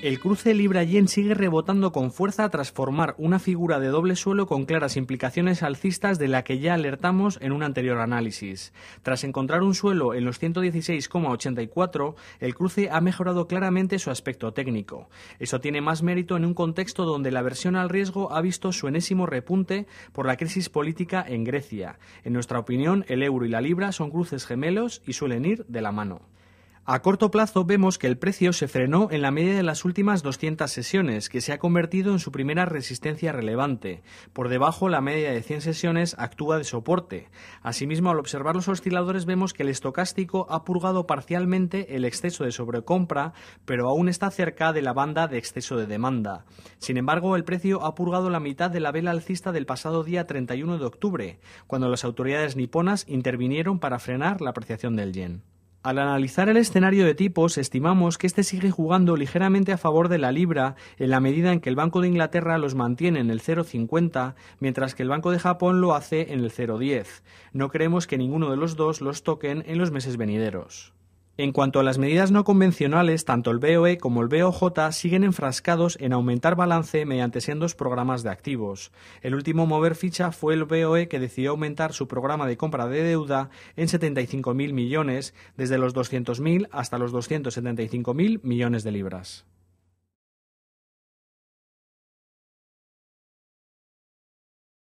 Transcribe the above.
El cruce Libra-Yen sigue rebotando con fuerza tras formar una figura de doble suelo con claras implicaciones alcistas de la que ya alertamos en un anterior análisis. Tras encontrar un suelo en los 116,84, el cruce ha mejorado claramente su aspecto técnico. Eso tiene más mérito en un contexto donde la versión al riesgo ha visto su enésimo repunte por la crisis política en Grecia. En nuestra opinión, el euro y la libra son cruces gemelos y suelen ir de la mano. A corto plazo vemos que el precio se frenó en la media de las últimas 200 sesiones, que se ha convertido en su primera resistencia relevante. Por debajo, la media de 100 sesiones actúa de soporte. Asimismo, al observar los osciladores vemos que el estocástico ha purgado parcialmente el exceso de sobrecompra, pero aún está cerca de la banda de exceso de demanda. Sin embargo, el precio ha purgado la mitad de la vela alcista del pasado día 31 de octubre, cuando las autoridades niponas intervinieron para frenar la apreciación del yen. Al analizar el escenario de tipos, estimamos que este sigue jugando ligeramente a favor de la libra en la medida en que el Banco de Inglaterra los mantiene en el 0,50, mientras que el Banco de Japón lo hace en el 0,10. No creemos que ninguno de los dos los toquen en los meses venideros. En cuanto a las medidas no convencionales, tanto el BOE como el BOJ siguen enfrascados en aumentar balance mediante sendos programas de activos. El último mover ficha fue el BOE que decidió aumentar su programa de compra de deuda en 75.000 millones, desde los 200.000 hasta los 275.000 millones de libras.